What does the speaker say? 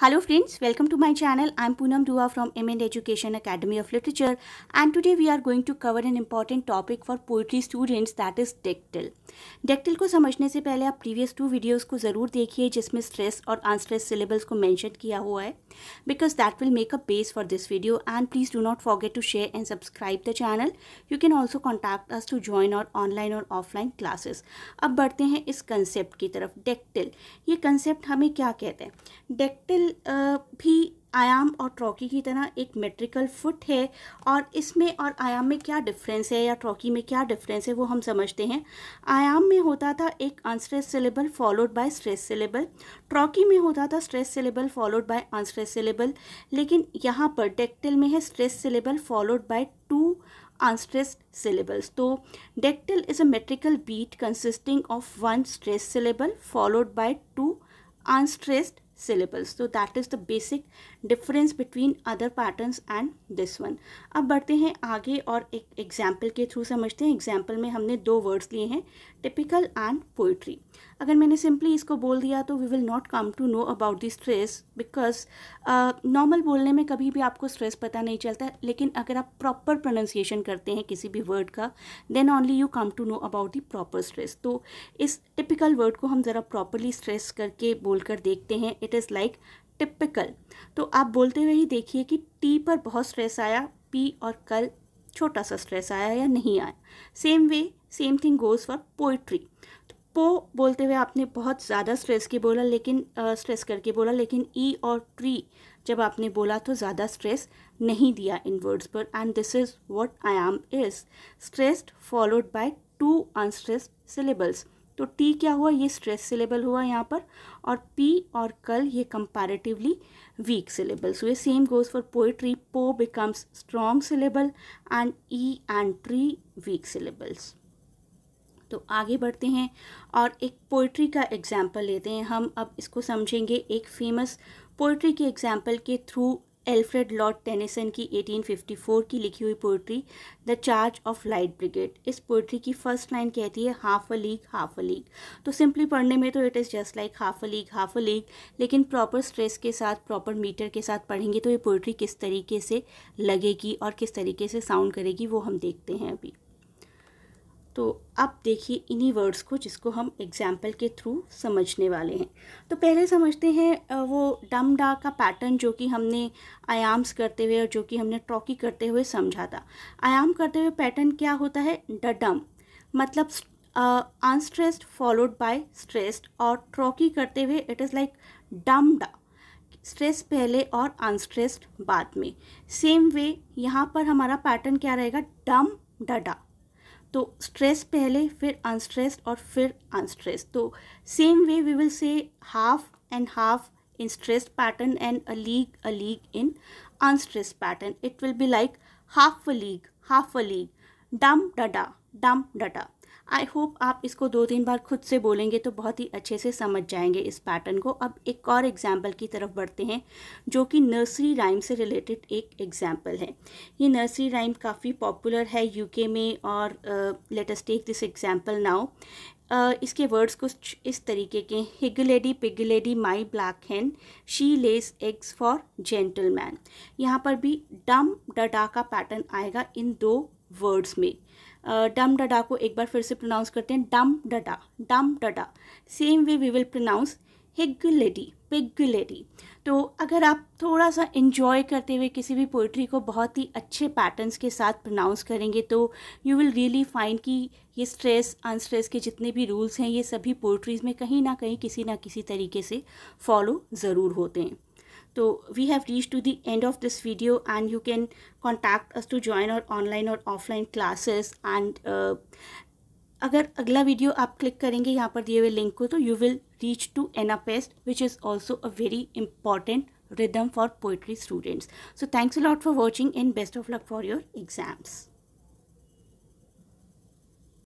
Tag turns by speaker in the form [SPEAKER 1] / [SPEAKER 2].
[SPEAKER 1] Hello friends, welcome to my channel. I'm Poonam Dua from MN Education Academy of Literature and today we are going to cover an important topic for poetry students that is dactyl. Dactyl को समझने से पहले आप previous two videos को ज़रूर देखिए जिसमें stress और unstressed syllables को mention किया हुआ है because that will make a base for this video and please do not forget to share and subscribe the channel. You can also contact us to join our online और offline classes. अब बढ़ते हैं इस concept की तरफ dactyl. ये concept हमें क्या कहते हैं Dactyl भी आयाम और ट्रॉकी की तरह एक मेट्रिकल फुट है और इसमें और आयाम में क्या डिफरेंस है या ट्रॉकी में क्या डिफरेंस है वो हम समझते हैं आयाम में होता था एक unstress syllable followed by stress syllable trochee में होता था stress syllable followed by unstress syllable लेकिन यहाँ पर डेक्टल में है stress syllable followed by two unstress syllables तो dactyl is a metrical beat consisting of one stress syllable followed by two unstressed syllables तो that is the basic difference between other patterns and this one अब बढ़ते हैं आगे और एक example के through समझते हैं एग्जाम्पल में हमने दो वर्ड्स लिए हैं टिपिकल एंड पोइट्री अगर मैंने सिंपली इसको बोल दिया तो we will not come to know about the stress because normal बोलने में कभी भी आपको स्ट्रेस पता नहीं चलता लेकिन अगर आप प्रॉपर प्रोनाउंसिएशन करते हैं किसी भी वर्ड का then only you come to know about the proper stress तो इस टिपिकल वर्ड को हम ज़रा प्रॉपरली स्ट्रेस करके बोल कर देखते हैं इट इज़ लाइक टिपिकल तो आप बोलते हुए ही देखिए कि टी पर बहुत स्ट्रेस आया पी और कल छोटा सा स्ट्रेस आया या नहीं आया same way same thing goes for poetry तो पो बोलते हुए आपने बहुत ज़्यादा स्ट्रेस के बोला लेकिन स्ट्रेस uh, करके बोला लेकिन ई e और ट्री जब आपने बोला तो ज़्यादा स्ट्रेस नहीं दिया इन वर्ड्स पर and this is what I am is stressed followed by two unstressed syllables तो टी क्या हुआ ये स्ट्रेस सिलेबल हुआ यहाँ पर और पी और कल ये कंपैरेटिवली वीक सिलेबल्स हुए same goes for poetry po becomes strong syllable and e and tree weak syllables तो आगे बढ़ते हैं और एक पोइट्री का एग्जाम्पल लेते हैं हम अब इसको समझेंगे एक फेमस पोइट्री के एग्जाम्पल के थ्रू एल्फ्रेड लॉर्ड टेनिसन की 1854 की लिखी हुई poetry the charge of light brigade इस पोइट्री की फर्स्ट लाइन कहती है half a league half a league तो सिंपली पढ़ने में तो it is just like half a league half a league लेकिन प्रॉपर स्ट्रेस के साथ प्रॉपर मीटर के साथ पढ़ेंगे तो ये पोइट्री किस तरीके से लगेगी और किस तरीके से साउंड करेगी वो हम देखते हैं अभी तो अब देखिए इन्हीं वर्ड्स को जिसको हम एग्जाम्पल के थ्रू समझने वाले हैं तो पहले समझते हैं वो डम डा का पैटर्न जो कि हमने आयाम्स करते हुए और जो कि हमने ट्रॉकी करते हुए समझा था आयाम करते हुए पैटर्न क्या होता है ड डम मतलब अनस्ट्रेस्ड फॉलोड बाय स्ट्रेस्ड और ट्रॉकी करते हुए इट इज़ लाइक डम डा स्ट्रेस पहले और अनस्ट्रेस्ड बाद में सेम वे यहाँ पर हमारा पैटर्न क्या रहेगा डम डडा तो स्ट्रेस पहले फिर अनस्ट्रेस्ड और फिर अनस्ट्रेस तो same way we will say half and half in stress pattern and a league a league in unstress pattern it will be like half a league half a league डम डडा डम डडा I hope आप इसको दो तीन बार खुद से बोलेंगे तो बहुत ही अच्छे से समझ जाएंगे इस पैटर्न को अब एक और एग्जाम्पल की तरफ बढ़ते हैं जो कि नर्सरी राइम से रिलेटेड एक एग्जाम्पल है ये नर्सरी राइम काफ़ी पॉपुलर है यूके में और let's take this example now इसके वर्ड्स कुछ इस तरीके के higgledy piggledy my black hen she lays eggs for gentleman यहाँ पर भी डम डा का पैटर्न आएगा इन दो वर्ड्स में डम डडा को एक बार फिर से प्रोनाउंस करते हैं डम डडा डम डडा same way we will pronounce higgledy piggledy तो अगर आप थोड़ा सा इन्जॉय करते हुए किसी भी पोइट्री को बहुत ही अच्छे पैटर्न्स के साथ प्रोनाउंस करेंगे तो यू विल रियली फाइंड कि ये स्ट्रेस अनस्ट्रेस के जितने भी रूल्स हैं ये सभी पोइट्रीज़ में कहीं ना कहीं किसी ना किसी तरीके से फॉलो ज़रूर होते हैं so we have reached to the end of this video and you can contact us to join our online or offline classes. And uh, अगर अगला वीडियो आप क्लिक करेंगे यहाँ पर दिए हुए लिंक को to you will reach to anapaest which is rhythm for poetry students. So thanks a lot for watching and best of luck for your exams.